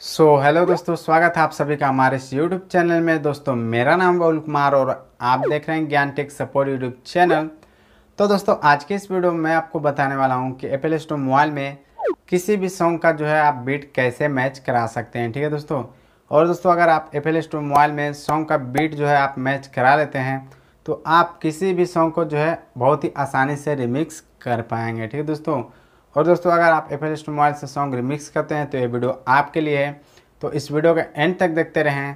सो so, hello दोस्तों स्वागत है आप सभी का हमारे इस यूट्यूब चैनल में दोस्तों मेरा नाम बबुल कुमार और आप देख रहे हैं ज्ञान टेक सपोर्ट यूट्यूब चैनल तो दोस्तों आज के इस वीडियो में मैं आपको बताने वाला हूं कि एपल स्टोर मोबाइल में किसी भी सॉन्ग का जो है आप बीट कैसे मैच करा सकते हैं ठीक है दोस्तों और दोस्तों अगर आप एपल स्टोर मोबाइल में सॉन्ग का बीट जो है आप मैच करा लेते हैं तो आप किसी भी सॉन्ग को जो है बहुत ही आसानी से रिमिक्स कर पाएंगे ठीक है दोस्तों और दोस्तों अगर आप एफ एल मोबाइल से सॉन्ग रिमिक्स करते हैं तो ये वीडियो आपके लिए है तो इस वीडियो के एंड तक देखते रहें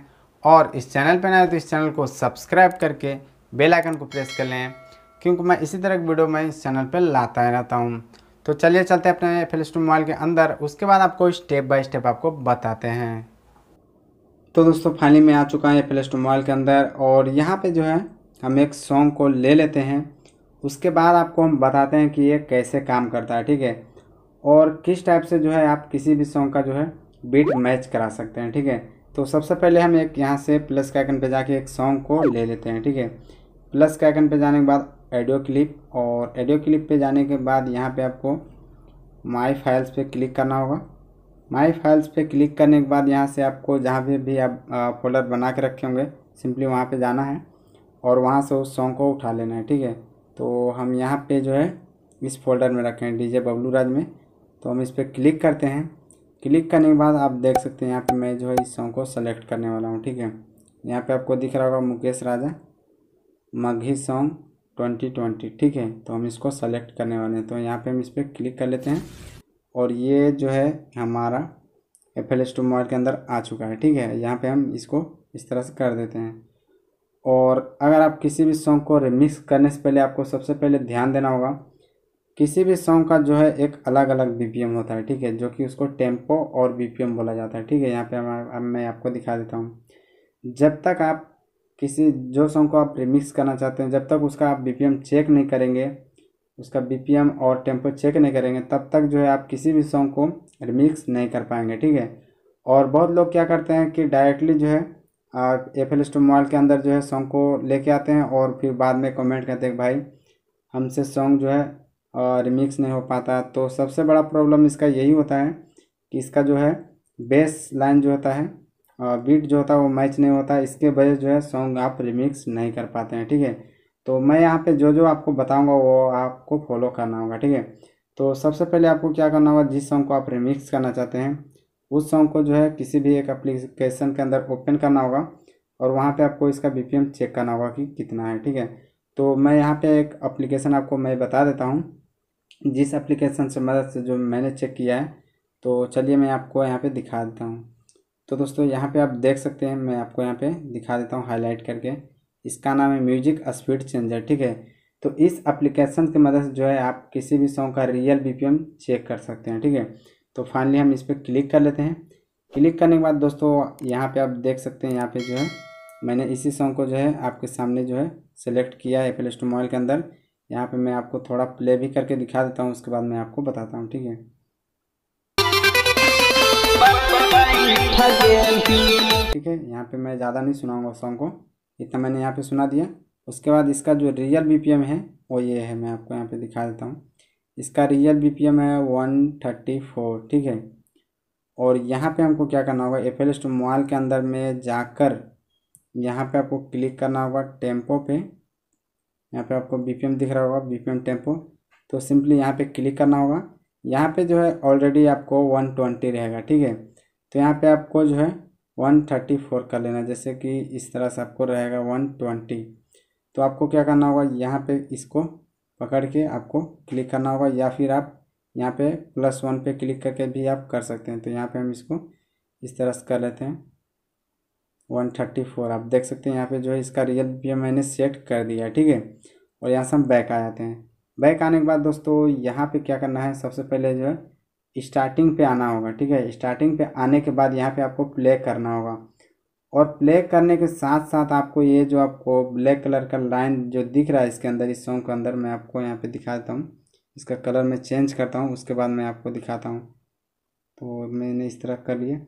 और इस चैनल पर ना तो इस चैनल को सब्सक्राइब करके बेल आइकन को प्रेस कर लें क्योंकि मैं इसी तरह की वीडियो मैं इस चैनल पर लाता रहता हूँ तो चलिए चलते हैं अपने एफ एल मोबाइल के अंदर उसके बाद आपको स्टेप बाय स्टेप आपको बताते हैं तो दोस्तों फाइनली मैं आ चुका है एफ एल मोबाइल के अंदर और यहाँ पे जो है हम एक सॉन्ग को ले लेते हैं उसके बाद आपको हम बताते हैं कि ये कैसे काम करता है ठीक है और किस टाइप से जो है आप किसी भी सॉन्ग का जो है बीट मैच करा सकते हैं ठीक है तो सबसे पहले हम एक यहाँ से प्लस के आइकन पे जाके एक सॉन्ग को ले लेते हैं ठीक है प्लस के आइकन पे जाने के बाद ऑडियो क्लिप और एडियो क्लिप पे जाने के बाद यहाँ पे आपको माई फाइल्स पे क्लिक करना होगा माई फाइल्स पे क्लिक करने के बाद यहाँ से आपको जहाँ पे भी, भी आप फोल्डर बना के रखे होंगे सिंपली वहाँ पे जाना है और वहाँ से उस सॉन्ग को उठा लेना है ठीक है तो हम यहाँ पे जो है इस फोल्डर में रखें डी जे बबलू राज में तो हम इस पर क्लिक करते हैं क्लिक करने के बाद आप देख सकते हैं यहाँ पे मैं जो है इस सॉन्ग को सेलेक्ट करने वाला हूँ ठीक है यहाँ पे आपको दिख रहा होगा मुकेश राजा मघी सॉन्ग ट्वेंटी ट्वेंटी ठीक है तो हम इसको सेलेक्ट करने वाले हैं तो यहाँ पे हम इस पर क्लिक कर लेते हैं और ये जो है हमारा एफ एल एस मोबाइल के अंदर आ चुका है ठीक है यहाँ पर हम इसको इस तरह से कर देते हैं और अगर आप किसी भी सॉन्ग को रिमिक्स करने से पहले आपको सबसे पहले ध्यान देना होगा किसी भी सॉन्ग का जो है एक अलग अलग बी होता है ठीक है जो कि उसको टेम्पो और बी बोला जाता है ठीक है यहाँ पे अब मैं आपको दिखा देता हूँ जब तक आप किसी जो सॉन्ग को आप रिमिक्स करना चाहते हैं जब तक उसका आप बी चेक नहीं करेंगे उसका बी और टेम्पो चेक नहीं करेंगे तब तक जो है आप किसी भी सॉन्ग को रिमिक्स नहीं कर पाएंगे ठीक है और बहुत लोग क्या करते हैं कि डायरेक्टली जो है एफ एल मोबाइल के अंदर जो है सॉन्ग को लेके आते हैं और फिर बाद में कमेंट करते हैं भाई हमसे सॉन्ग जो है और मिक्स नहीं हो पाता तो सबसे बड़ा प्रॉब्लम इसका यही होता है कि इसका जो है बेस लाइन जो होता है और बीट जो होता है वो मैच नहीं होता इसके वजह जो है सॉन्ग आप रिमिक्स नहीं कर पाते हैं ठीक है तो मैं यहाँ पे जो जो आपको बताऊंगा वो आपको फॉलो करना होगा ठीक है तो सबसे पहले आपको क्या करना होगा जिस सॉन्ग को आप रिमिक्स करना चाहते हैं उस सॉन्ग को जो है किसी भी एक अप्लीकेशन के अंदर ओपन करना होगा और वहाँ पर आपको इसका बी चेक करना होगा कि कितना है ठीक है तो मैं यहाँ पर एक अप्लीकेशन आपको मैं बता देता हूँ जिस एप्लीकेशन से मदद से जो मैंने चेक किया है तो चलिए मैं आपको यहाँ पे दिखा देता हूँ तो दोस्तों यहाँ पे आप देख सकते हैं मैं आपको यहाँ पे दिखा देता हूँ हाईलाइट करके इसका नाम है म्यूजिक स्पीड चेंजर ठीक है तो इस एप्लीकेशन की मदद से जो है आप किसी भी सॉन्ग का रियल बी चेक कर सकते हैं ठीक है तो फाइनली हम इस पर क्लिक कर लेते हैं क्लिक करने के बाद दोस्तों यहाँ पर आप देख सकते हैं यहाँ पर जो है मैंने इसी सॉन्ग को जो है आपके सामने जो है सेलेक्ट किया है प्ले स्टोर मोबाइल के अंदर यहाँ पे मैं आपको थोड़ा प्ले भी करके दिखा देता हूँ उसके बाद मैं आपको बताता हूँ ठीक है ठीक है यहाँ पे मैं ज़्यादा नहीं सुनाऊंगा सॉन्ग को इतना मैंने यहाँ पे सुना दिया उसके बाद इसका जो रियल बी है वो ये है मैं आपको यहाँ पर दिखा देता हूँ इसका रियल बी है वन थर्टी फोर ठीक है और यहाँ पे हमको क्या करना होगा एफ एल मोबाइल के अंदर में जाकर यहाँ पे आपको क्लिक करना होगा टेम्पो पे यहाँ पे आपको बी दिख रहा होगा बी टेम्पो तो सिंपली यहाँ पे क्लिक करना होगा यहाँ पे जो है ऑलरेडी आपको वन ट्वेंटी रहेगा ठीक है तो यहाँ पे आपको जो है वन थर्टी फोर कर लेना जैसे कि इस तरह से आपको रहेगा वन ट्वेंटी तो आपको क्या करना होगा यहाँ पे इसको पकड़ के आपको क्लिक करना होगा या फिर आप यहाँ पे प्लस वन पे क्लिक करके भी आप कर सकते हैं तो यहाँ पे हम इसको इस तरह से कर लेते हैं वन थर्टी फोर आप देख सकते हैं यहाँ पे जो है इसका रियल भी मैंने सेट कर दिया ठीक है और यहाँ से हम बैक आ जाते हैं बैक आने के बाद दोस्तों यहाँ पे क्या करना है सबसे पहले जो है स्टार्टिंग पे आना होगा ठीक है स्टार्टिंग पे आने के बाद यहाँ पे आपको प्ले करना होगा और प्ले करने के साथ साथ आपको ये जो आपको ब्लैक कलर का लाइन जो दिख रहा है इसके अंदर इस सॉन्ग के अंदर मैं आपको यहाँ पर दिखा देता हूँ इसका कलर मैं चेंज करता हूँ उसके बाद मैं आपको दिखाता हूँ तो मैंने इस तरह कर लिया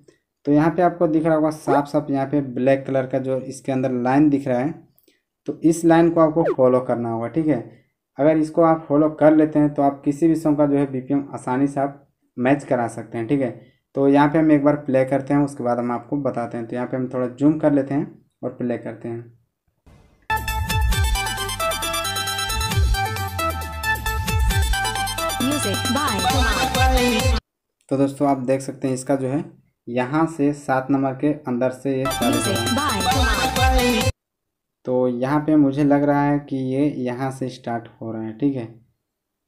तो यहाँ पे आपको दिख रहा होगा साफ साफ यहाँ पे ब्लैक कलर का जो इसके अंदर लाइन दिख रहा है तो इस लाइन को आपको फॉलो करना होगा ठीक है अगर इसको आप फॉलो कर लेते हैं तो आप किसी भी सॉन्ग का जो है बी आसानी से आप मैच करा सकते हैं ठीक है तो यहाँ पे हम एक बार प्ले करते हैं उसके बाद हम आपको बताते हैं तो यहाँ पे हम थोड़ा जूम कर लेते हैं और प्ले करते हैं तो दोस्तों आप देख सकते हैं इसका जो है यहाँ से सात नंबर के अंदर से ये तो यहाँ पे मुझे लग रहा है कि ये यहाँ से स्टार्ट हो रहा है ठीक है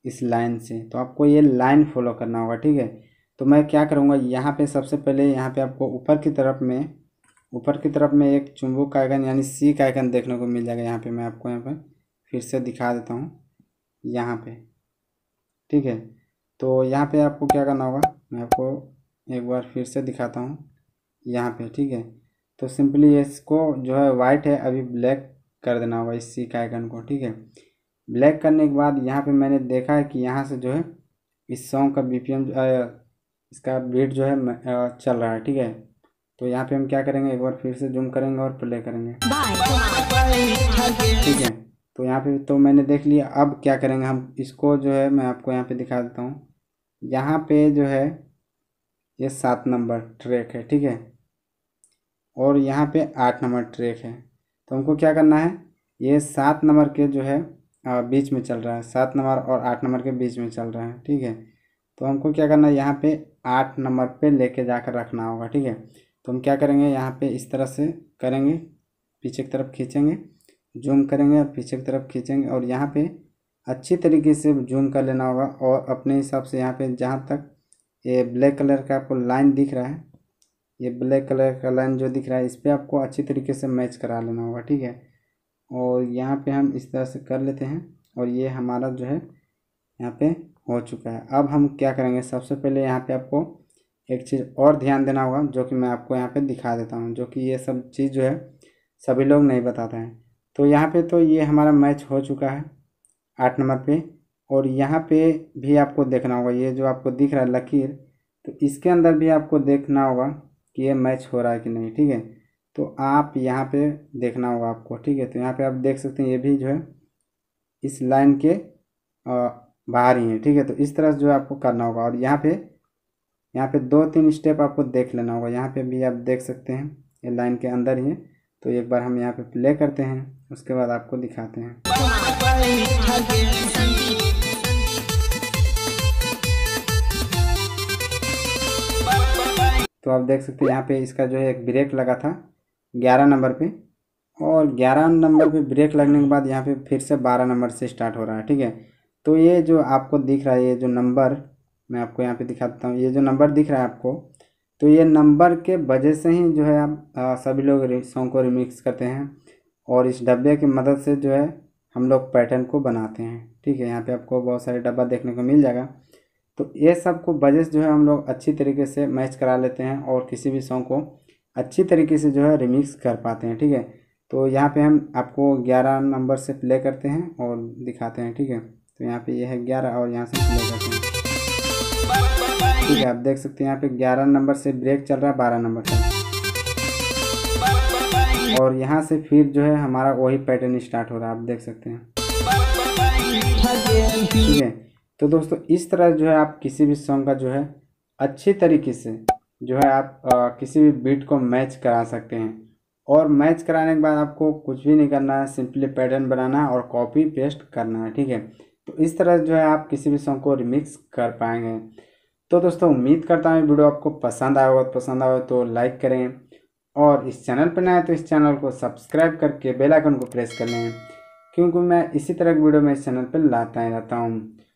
इस लाइन से तो आपको ये लाइन फॉलो करना होगा ठीक है तो मैं क्या करूँगा यहाँ पे सबसे पहले यहाँ पे आपको ऊपर की तरफ में ऊपर की तरफ में एक चुंबक का आइकन यानी सी का आइकन देखने को मिल जाएगा यहाँ पे मैं आपको यहाँ पर फिर से दिखा देता हूँ यहाँ पे ठीक है तो यहाँ पे आपको क्या करना होगा मैं आपको एक बार फिर से दिखाता हूँ यहाँ पे ठीक है तो सिंपली इसको जो है वाइट है अभी ब्लैक कर देना होगा इस सी आइकन को ठीक है ब्लैक करने के बाद यहाँ पे मैंने देखा है कि यहाँ से जो है इस सॉन्ग का एम इसका बीट जो है चल रहा है ठीक है तो यहाँ पे हम क्या करेंगे एक बार फिर से जूम करेंगे और प्ले करेंगे ठीक है तो यहाँ पे तो मैंने देख लिया अब क्या करेंगे हम इसको जो है मैं आपको यहाँ पे दिखा देता हूँ यहाँ पे जो है ये सात नंबर ट्रैक है ठीक है और यहाँ पे आठ नंबर ट्रैक है तो हमको क्या करना है ये सात नंबर के जो है बीच में चल रहा है सात नंबर और आठ नंबर के बीच में चल रहा है ठीक है तो हमको क्या करना है यहाँ पे आठ नंबर पे लेके जाकर रखना होगा ठीक है तो हम क्या करेंगे यहाँ पे इस तरह से करेंगे पीछे की तरफ खींचेंगे जूम करेंगे और पीछे की तरफ खींचेंगे और यहाँ पे अच्छी तरीके से जूम कर लेना होगा और अपने हिसाब से यहाँ पे जहाँ तक ये ब्लैक कलर का आपको लाइन दिख रहा है ये ब्लैक कलर का लाइन जो दिख रहा है इस पर आपको अच्छी तरीके से मैच करा लेना होगा ठीक है और यहाँ पे हम इस तरह से कर लेते हैं और ये हमारा जो है यहाँ पे हो चुका है अब हम क्या करेंगे सबसे पहले यहाँ पे आपको एक चीज़ और ध्यान देना होगा जो कि मैं आपको यहाँ पे दिखा देता हूँ जो कि ये सब चीज़ जो है सभी लोग नहीं बताते हैं तो यहाँ पर तो ये हमारा मैच हो चुका है आठ नंबर पर और यहाँ पे भी आपको देखना होगा ये जो आपको दिख रहा है लकीर तो इसके अंदर भी आपको देखना होगा कि ये मैच हो रहा है कि नहीं ठीक है तो आप यहाँ पे देखना होगा आपको ठीक है तो यहाँ पे आप देख सकते हैं ये भी जो है इस लाइन के बाहर ही है ठीक है तो इस तरह से जो है आपको करना होगा और यहाँ पे यहाँ पे दो तीन स्टेप आपको देख लेना होगा यहाँ पे भी आप देख सकते हैं ये लाइन के अंदर ही है तो एक बार हम यहाँ पे प्ले करते हैं उसके बाद आपको दिखाते हैं तो आप देख सकते हैं यहाँ पे इसका जो है एक ब्रेक लगा था ग्यारह नंबर पे और ग्यारह नंबर पे ब्रेक लगने के बाद यहाँ पे फिर से बारह नंबर से स्टार्ट हो रहा है ठीक है तो ये जो आपको दिख रहा है ये जो नंबर मैं आपको यहाँ पे दिखा देता हूँ ये जो नंबर दिख रहा है आपको तो ये नंबर के वजह से ही जो है आप आ, सभी लोग सॉन्ग को रिमिक्स करते हैं और इस डब्बे की मदद से जो है हम लोग पैटर्न को बनाते हैं ठीक है यहाँ पर आपको बहुत सारे डब्बा देखने को मिल जाएगा तो ये सब को बजेस जो है हम लोग अच्छी तरीके से मैच करा लेते हैं और किसी भी सॉन्ग को अच्छी तरीके से जो है रिमिक्स कर पाते हैं ठीक है तो यहाँ पे हम आपको ग्यारह नंबर से प्ले करते हैं और दिखाते हैं ठीक है तो यहाँ पे ये यह है ग्यारह और यहाँ से प्ले करते हैं ठीक है आप देख सकते हैं यहाँ पे ग्यारह नंबर से ब्रेक चल रहा है बारह नंबर से और यहाँ से फिर जो है हमारा वही पैटर्न स्टार्ट हो रहा है आप देख सकते हैं ठीक है तो दोस्तों इस तरह जो है आप किसी भी सॉन्ग का जो है अच्छी तरीके से जो है आप आ, किसी भी बीट को मैच करा सकते हैं और मैच कराने के बाद आपको कुछ भी नहीं करना है सिंपली पैटर्न बनाना है और कॉपी पेस्ट करना है ठीक है तो इस तरह जो है आप किसी भी सॉन्ग को रिमिक्स कर पाएंगे तो दोस्तों उम्मीद करता हूँ वीडियो आपको पसंद आया होगा पसंद आए तो लाइक करें और इस चैनल पर नए तो इस चैनल को सब्सक्राइब करके बेलाइकन को प्रेस कर लें क्योंकि मैं इसी तरह की वीडियो मैं इस चैनल पर लाता ही रहता हूँ